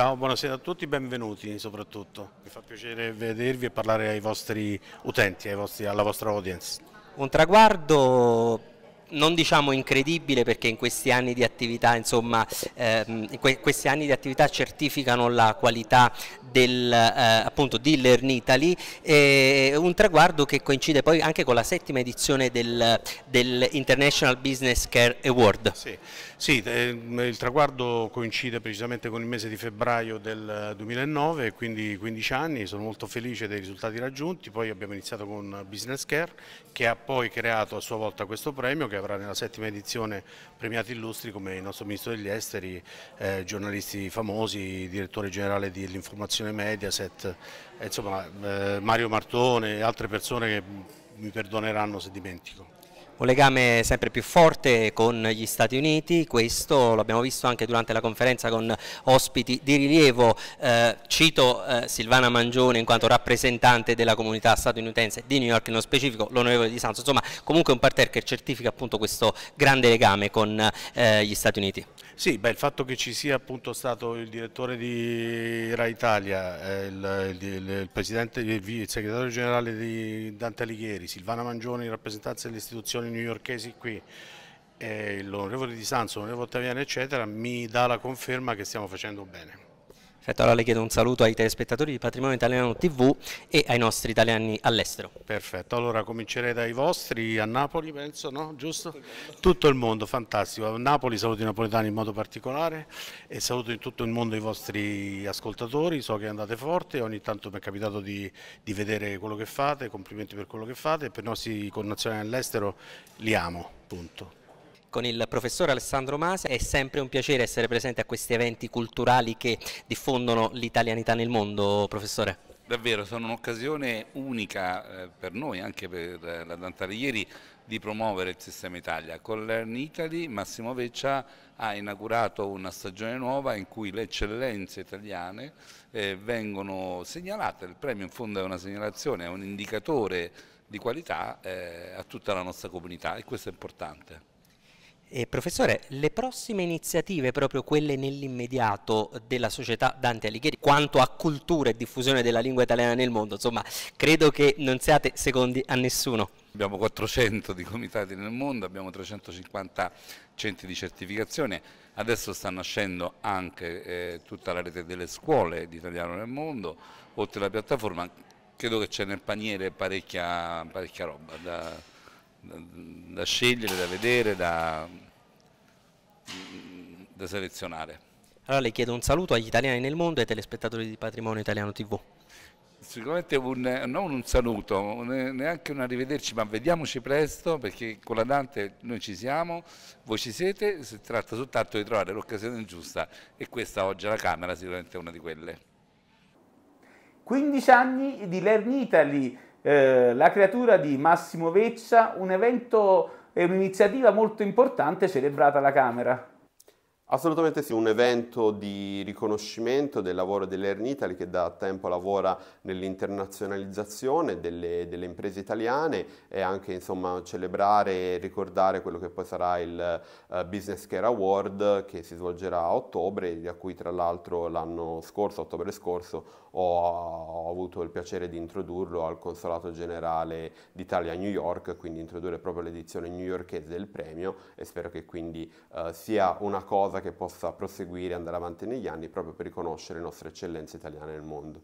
Ciao, buonasera a tutti, benvenuti soprattutto. Mi fa piacere vedervi e parlare ai vostri utenti, ai vostri, alla vostra audience. Un traguardo non diciamo incredibile perché in questi anni di attività, insomma, ehm, que questi anni di attività certificano la qualità del, eh, appunto, di Learn Italy, eh, un traguardo che coincide poi anche con la settima edizione del, del International Business Care Award. Sì, sì eh, il traguardo coincide precisamente con il mese di febbraio del 2009, quindi 15 anni, sono molto felice dei risultati raggiunti, poi abbiamo iniziato con Business Care che ha poi creato a sua volta questo premio che avrà nella settima edizione premiati illustri come il nostro Ministro degli Esteri, eh, giornalisti famosi, direttore generale dell'informazione Mediaset, eh, insomma, eh, Mario Martone e altre persone che mi perdoneranno se dimentico un legame sempre più forte con gli Stati Uniti, questo l'abbiamo visto anche durante la conferenza con ospiti di rilievo, eh, cito eh, Silvana Mangione in quanto rappresentante della comunità statunitense di New York nello specifico, l'onorevole Di Sanzo, insomma comunque un parterre che certifica appunto questo grande legame con eh, gli Stati Uniti. Sì, beh, il fatto che ci sia appunto stato il direttore di Rai Italia, eh, il, il, il, presidente, il segretario generale di Dante Alighieri, Silvana Mangioni, in rappresentanza delle istituzioni newyorkesi qui, eh, l'onorevole Di Sanzo, l'onorevole Ottaviano eccetera, mi dà la conferma che stiamo facendo bene. Perfetto, allora le chiedo un saluto ai telespettatori di Patrimonio Italiano TV e ai nostri italiani all'estero. Perfetto, allora comincerei dai vostri, a Napoli penso, no? Giusto? Tutto il mondo, fantastico. A Napoli saluto i napoletani in modo particolare e saluto in tutto il mondo i vostri ascoltatori, so che andate forte, ogni tanto mi è capitato di, di vedere quello che fate, complimenti per quello che fate e per i nostri connazionali all'estero li amo, punto con il professor Alessandro Masi. È sempre un piacere essere presente a questi eventi culturali che diffondono l'italianità nel mondo, professore. Davvero, sono un'occasione unica eh, per noi, anche per eh, la Dantale ieri, di promuovere il sistema Italia. Con Learn Italy Massimo Veccia ha inaugurato una stagione nuova in cui le eccellenze italiane eh, vengono segnalate, il premio in fondo è una segnalazione, è un indicatore di qualità a tutta la nostra comunità e questo è importante. Eh, professore, le prossime iniziative, proprio quelle nell'immediato della società Dante Alighieri, quanto a cultura e diffusione della lingua italiana nel mondo, insomma, credo che non siate secondi a nessuno. Abbiamo 400 di comitati nel mondo, abbiamo 350 centri di certificazione, adesso sta nascendo anche eh, tutta la rete delle scuole di italiano nel mondo, oltre alla piattaforma, credo che c'è nel paniere parecchia, parecchia roba da da scegliere, da vedere, da, da selezionare. Allora le chiedo un saluto agli italiani nel mondo e ai telespettatori di Patrimonio Italiano TV. Sicuramente un, non un saluto, neanche un arrivederci, ma vediamoci presto perché con la Dante noi ci siamo, voi ci siete, si tratta soltanto di trovare l'occasione giusta e questa oggi alla Camera sicuramente è una di quelle. 15 anni di Learn Italy eh, la creatura di Massimo Veccia, un evento e un'iniziativa molto importante celebrata alla Camera. Assolutamente sì, un evento di riconoscimento del lavoro dell'Air Italy che da tempo lavora nell'internazionalizzazione delle, delle, imprese italiane e anche insomma celebrare e ricordare quello che poi sarà il uh, Business Care Award che si svolgerà a ottobre, a cui tra l'altro l'anno scorso, ottobre scorso, ho, ho avuto il piacere di introdurlo al Consolato Generale d'Italia a New York, quindi introdurre proprio l'edizione newyorkese del premio e spero che quindi uh, sia una cosa che possa proseguire e andare avanti negli anni proprio per riconoscere le nostre eccellenze italiane nel mondo.